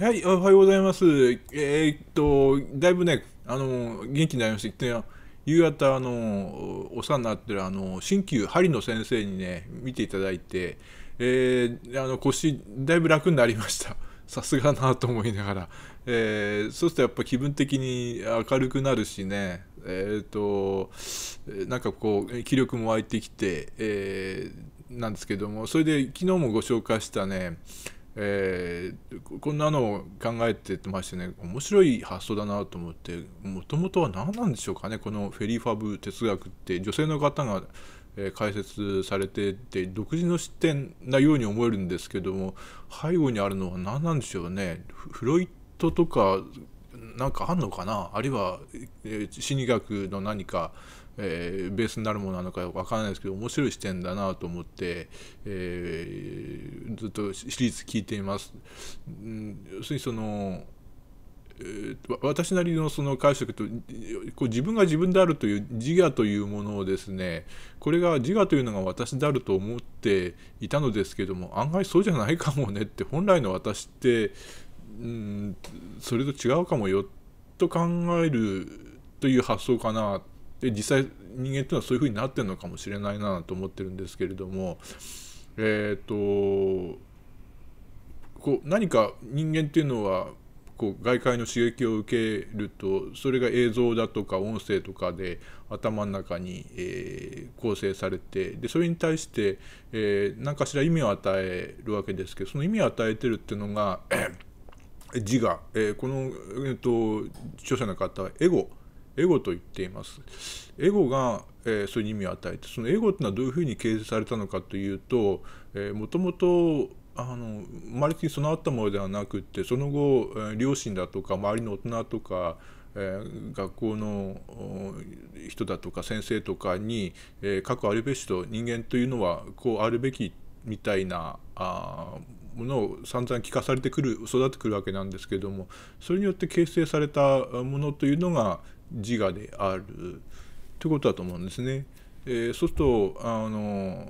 はい、おはようございます。えー、っと、だいぶね、あの、元気になりました。一夕方、あの、お世話になってる、あの、新旧針の先生にね、見ていただいて、えー、あの、腰、だいぶ楽になりました。さすがなと思いながら。えー、そうするとやっぱ気分的に明るくなるしね、えー、っと、なんかこう、気力も湧いてきて、えー、なんですけども、それで昨日もご紹介したね、えー、こんなのを考えてましてね面白い発想だなと思ってもともとは何なんでしょうかねこのフェリーファブ哲学って女性の方が、え解説されてて独自の視点なように思えるんですけども背後にあるのは何なんでしょうねフロイトとかなんかあんのかなあるいは、え心理学の何かえー、ベースになるものなのかわからないですけど面白い視点だなと思って、えー、ずっとシリーズ聞いています。うん、要するにその私なりのその解釈とこう自分が自分であるという自我というものをですねこれが自我というのが私であると思っていたのですけども案外そうじゃないかもねって本来の私ってうんそれと違うかもよと考えるという発想かなで実際人間っていうのはそういうふうになってるのかもしれないなと思ってるんですけれどもえっ、ー、とこう何か人間っていうのはこう外界の刺激を受けるとそれが映像だとか音声とかで頭の中に、えー、構成されてでそれに対して、えー、何かしら意味を与えるわけですけどその意味を与えてるっていうのが自我、えー、この、えーと、と著者の方はエゴエゴと言っています。エゴが、えー、そういう意味を与えてそのエゴっていうのはどういうふうに形成されたのかというともともとあの生まれつき備わったものではなくってその後、えー、両親だとか周りの大人とかえー、学校の人だとか先生とかに、えー、過あるべしと人間というのはこうあるべきみたいなあものを散々聞かされてくる育ってくるわけなんですけれどもそれによって形成されたものというのが自我であるということだと思うんですね。えー、そうするとあの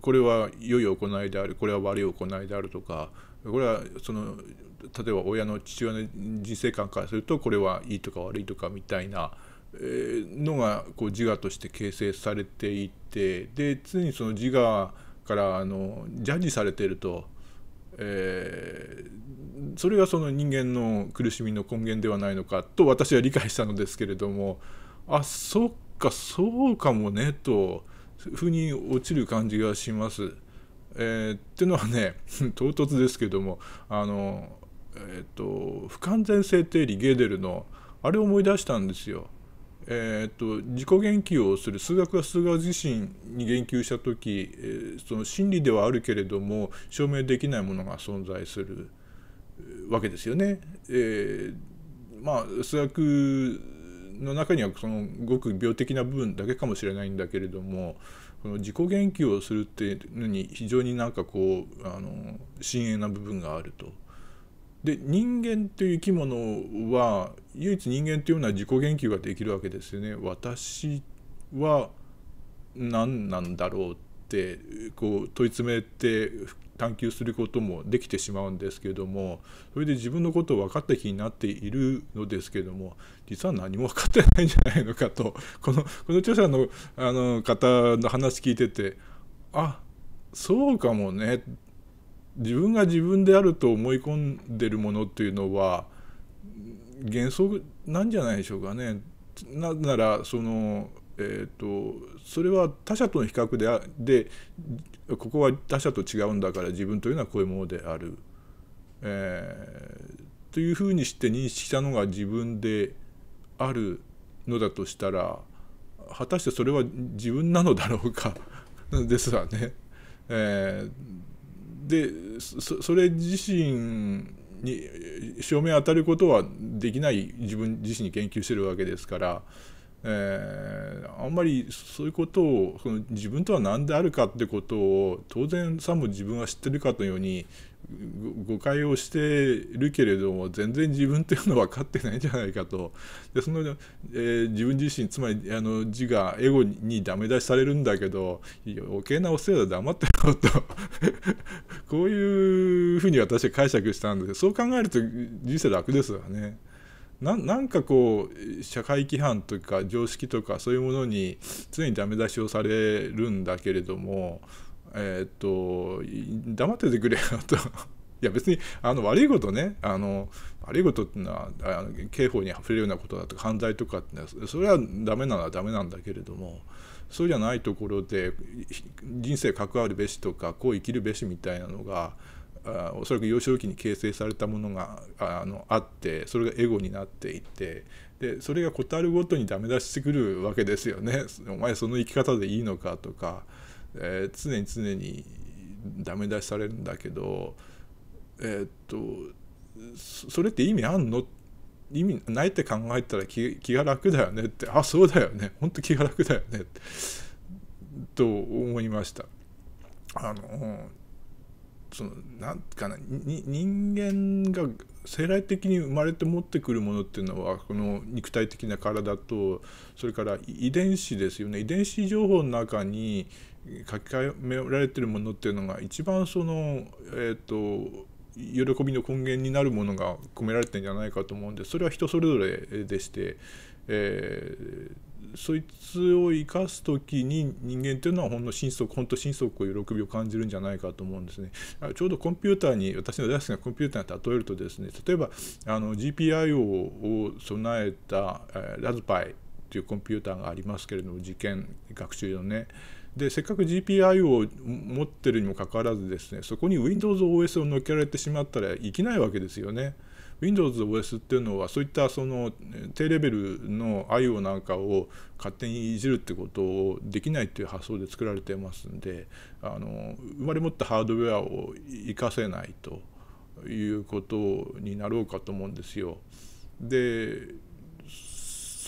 これは良い行いであるこれは悪い行いであるとかこれはその例えば親の父親の人生観からするとこれはいいとか悪いとかみたいなのがこう自我として形成されていてで常にその自我からあのジャッジされていると。えー、それがその人間の苦しみの根源ではないのかと私は理解したのですけれどもあそっかそうかもねと腑に落ちる感じがします。えー、っていうのはね 唐突ですけどもあの、えーと不完全性定理ゲーデルのあれを思い出したんですよ。えー、っと自己言及をする数学は数学自身に言及した時、えー、その真理ではあるけれども証明できないものが存在するわけですよね。えー、まあ数学の中にはそのごく病的な部分だけかもしれないんだけれどもこの自己言及をするっていうのに非常になんかこうあの深遠な部分があると。で人間という生き物は唯一人間というのは自己言及ができるわけですよね。私は何なんだろうってこう問い詰めて探求することもできてしまうんですけどもそれで自分のことを分かった気になっているのですけども実は何も分かってないんじゃないのかとこのこの著者のあの方の話聞いててあそうかもね自分が自分であると思い込んでるものっていうのは幻想なんじゃないでしょうかね。なぜならその、えーと、それは他者との比較ででここは他者と違うんだから自分というのはこういうものである、えー、というふうにして認識したのが自分であるのだとしたら果たしてそれは自分なのだろうか ですわね。えーでそれ自身に証明当たることはできない自分自身に研究してるわけですからえー、あんまりそういうことをその自分とは何であるかってことを当然さも自分は知ってるかのように誤解をしてるけれども全然自分っていうのは分かってないんじゃないかとでその、えー、自分自身つまりあの自我エゴにダメ出しされるんだけど余計なお世話で黙ってろと こういうふうに私は解釈したんですそう考えると人生楽ですわね。なんかこう社会規範とか常識とかそういうものに常にダメ出しをされるんだけれどもえっ、と黙っててくれよと。いや別にあの悪いことねあの悪いことっていうのはあの刑法にあふれるようなことだとか犯罪とかってのはそれはダメなのはダメなんだけれどもそうじゃないところで人生関わるべしとかこう生きるべしみたいなのがあおそらく幼少期に形成されたものがあのあってそれがエゴになっていてでそれが事あるごとにダメ出してくるわけですよねお前その生き方でいいのかとか、えー、常に常にダメ出しされるんだけどえー、っとそれって意味あんの意味ないって考えたら気が楽だよねってあそうだよねほんと気が楽だよねと思いました。あのそのなんかな人間が生来的に生まれて持ってくるものっていうのはこの肉体的な体とそれから遺伝子ですよね遺伝子情報の中に書き換えられてるものっていうのが一番そのえっ、ー、と喜びの根源になるものが込められてんじゃないかと思うんでそれは人それぞれでして、えそいつを生かす時に人間というのはほんの心底ほんと心底を喜びを感じるんじゃないかと思うんですね。ちょうどコンピューターに私の大好きなコンピューターに例えるとですね例えばあの GPIO を備えた、えー、ラズパイというコンピューターがありますけれども実験学習のねでせっかく GPIO を持ってるにもかかわらずですねそこに WindowsOS を乗っけられてしまったらいきないわけですよね。WindowsOS っていうのはそういったその低レベルの IO なんかを勝手にいじるってことをできないっていう発想で作られてますんであの生まれ持ったハードウェアを活かせないということになろうかと思うんですよ。で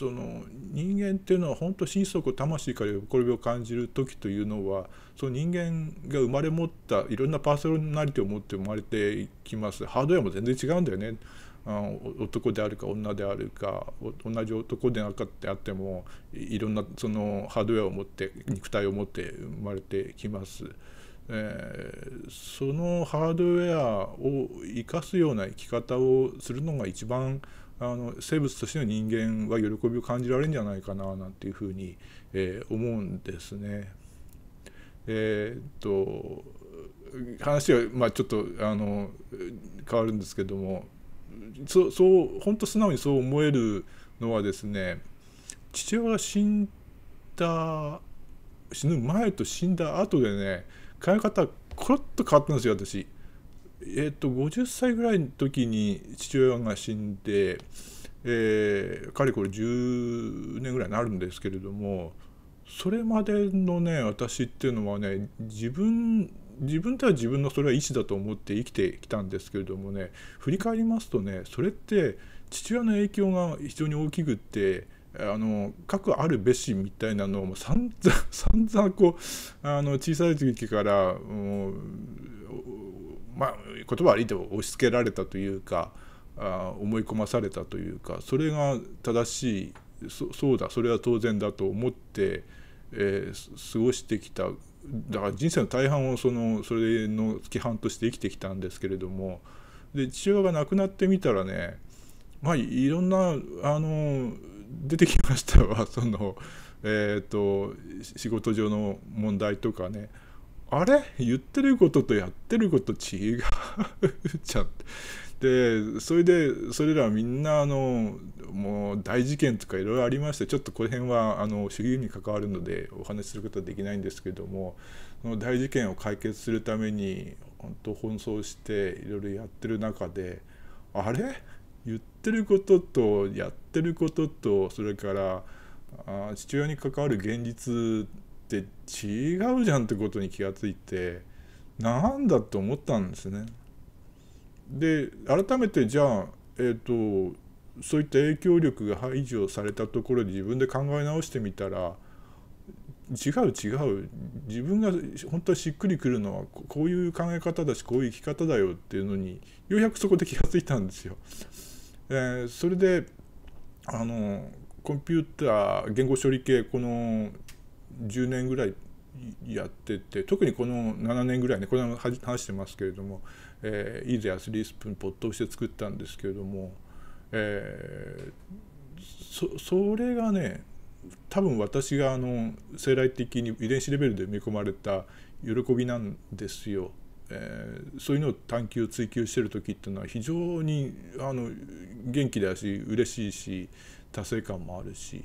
その人間っていうのは本当心底魂から喜びを感じる時というのはその人間が生まれ持ったいろんなパーソナリティを持って生まれてきますハードウェアも全然違うんだよね。あ男であるか女であるか同じ男であるかってあってもいろんなそのハードウェアを持って肉体を持って生まれてきます。えー、そのハードウェアを生かすような生き方をするのが一番あの生物としての人間は喜びを感じられるんじゃないかななんていうふうに、えー、思うんですね。えー、っと話は、まあ、ちょっとあの変わるんですけどもそそう本当素直にそう思えるのはですね父親が死んだ死ぬ前と死んだ後でね変え方コロッと変わったんですよ私。えーと、50歳ぐらいの時に父親が死んで、えー、かれこれ10年ぐらいになるんですけれどもそれまでのね私っていうのはね自分自分では自分のそれは意思だと思って生きてきたんですけれどもね振り返りますとねそれって父親の影響が非常に大きくってあの各あるべしみたいなのを散々散々こうあの小さい時からもうまあ、言葉悪いと押し付けられたというかあ思い込まされたというかそれが正しいそうだそれは当然だと思って、えー、過ごしてきただから人生の大半をそのそれの規範として生きてきたんですけれどもで父親が亡くなってみたらねまあいろんなあの出てきましたわその、えーと仕事上の問題とかねあれ言ってることとやってること違うじゃん。で、それで、それらみんな、あの、もう大事件とかいろいろありまして、ちょっとこの辺は、あの、主義に関わるのでお話しすることはできないんですけれども、その大事件を解決するために、本当奔走していろいろやってる中で、あれ言ってることとやってることと、それから、あ父親に関わる現実って違うじゃんってことに気がついてなんだと思ったんですね。で改めてじゃあ、えーと、とそういった影響力が排除されたところで自分で考え直してみたら違う違う自分が本当はしっくりくるのはこういう考え方だしこういう生き方だよっていうのにようやくそこで気がついたんですよ。えー、それであのコンピューター言語処理系この10年ぐらいやってて特にこの7年ぐらいねこれは話してますけれども「えー、イーゼアスリースプーン」没頭して作ったんですけれども、えー、そそれがね多分私があの生来的に遺伝子レベルで見込まれた喜びなんですよ。えー、そういうのを探求追求してる時っていうのは非常にあの元気だし嬉しいし達成感もあるし。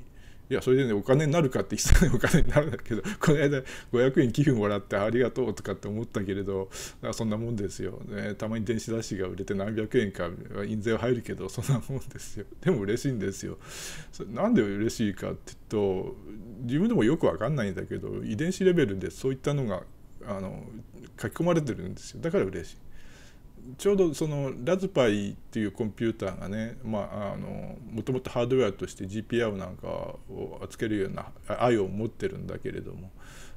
いやそれでねお金になるかって一切お金になるんだけど この間500円寄付もらってありがとうとかって思ったけれどそんなもんですよ、ね、たまに電子雑誌が売れて何百円か印税は入るけどそんなもんですよ でも嬉しいんですよそれなんで嬉しいかって言うと自分でもよくわかんないんだけど遺伝子レベルでそういったのがあの書き込まれてるんですよだから嬉しい。ちょうどそのラズパイっていうコンピューターがねもともとハードウェアとして GPIO なんかをつけるような愛を持ってるんだけれども、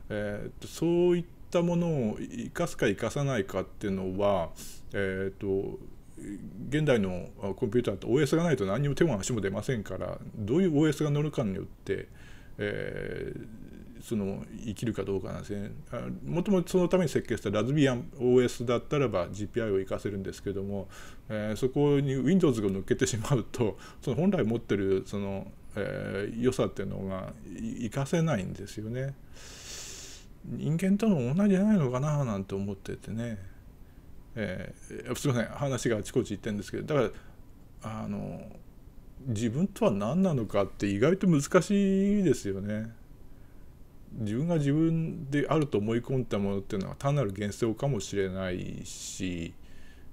えー、そういったものを生かすか生かさないかっていうのは、えーと、と現代のコンピューターって OS がないと何にも手も足も出ませんからどういう OS が乗るかによって、えー、その生きるかどうかなんですねもともとそのために設計したラズビアン OS だったらば GPI を活かせるんですけども、えー、そこに Windows が抜けてしまうと その本来持ってるその、えー、良さっていうのが活かせないんですよね。人間とも同じじゃないのかななんて思っててね、えー、すいません話があちこち行ってるんですけどだからあの自分とは何なのかって意外と難しいですよね。自分が自分であると思い込んだものっていうのは単なる幻想かもしれないし、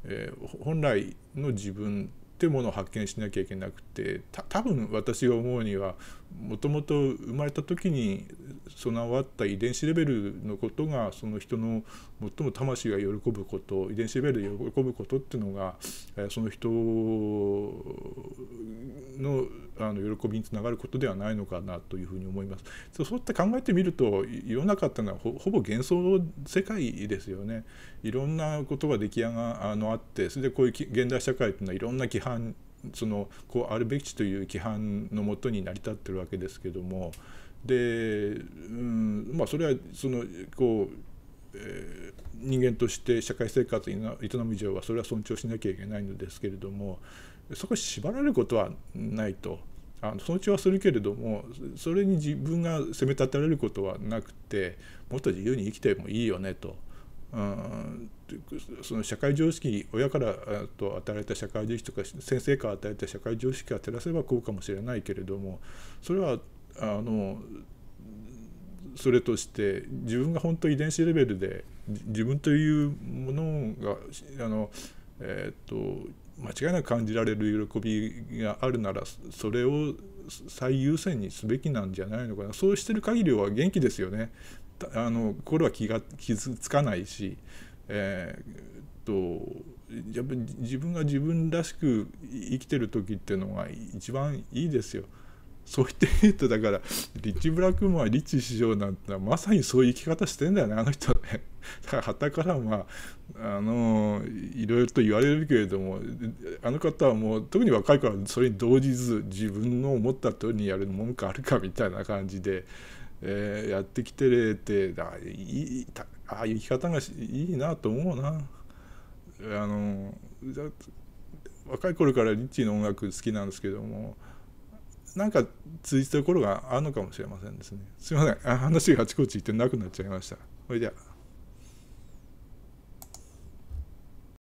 えー、本来の自分ってものを発見しなきゃいけなくて多分私が思うにはもともと生まれた時に備わった遺伝子レベルのことがその人の最も魂が喜ぶこと遺伝子レベルで喜ぶことっていうのが、えその人のあの喜びにつながることではないのかなというふうに思います。そういった考えてみると世の中ってのはほぼ幻想世界ですよね。いろんなことが出来上があのあってそれでこういう現代社会っていうのはいろんな規範そのこうあるべきという規範のもとに成り立ってるわけですけども。で、うんまあ、それはそのこう、えー、人間として社会生活を営む以上はそれは尊重しなきゃいけないのですけれどもそこは縛られることはないとあの尊重はするけれどもそれに自分が責め立てられることはなくてもっと自由に生きてもいいよねと。うん、その社会常識親からと与えられた社会常識とか先生から与えた社会常識が照らせばこうかもしれないけれどもそれはあのそれとして自分が本当遺伝子レベルで自分というものがあの、えーと、間違いなく感じられる喜びがあるならそれを最優先にすべきなんじゃないのかなそうしてる限りは元気ですよね。あの心は気が傷つかないし、えー、とやっぱり自分が自分らしく生きてる時っていうのが一番いいですよ。そう言ってみるとだからリッチ・ブラックマンリッチ市場なんてのはまさにそういう生き方してんだよねあの人ね。だからはたからまああのいろいろと言われるけれどもあの方はもう特に若いからそれに動じず自分の思った通りにやるもんかあるかみたいな感じで。えー、やってきてれてあいいああいう生き方がいいなと思うなあの若い頃からリッチの音楽好きなんですけどもなんか通じたところがあるのかもしれませんですね。すいません。話があちこち行ってなくなっちゃいました。それじゃ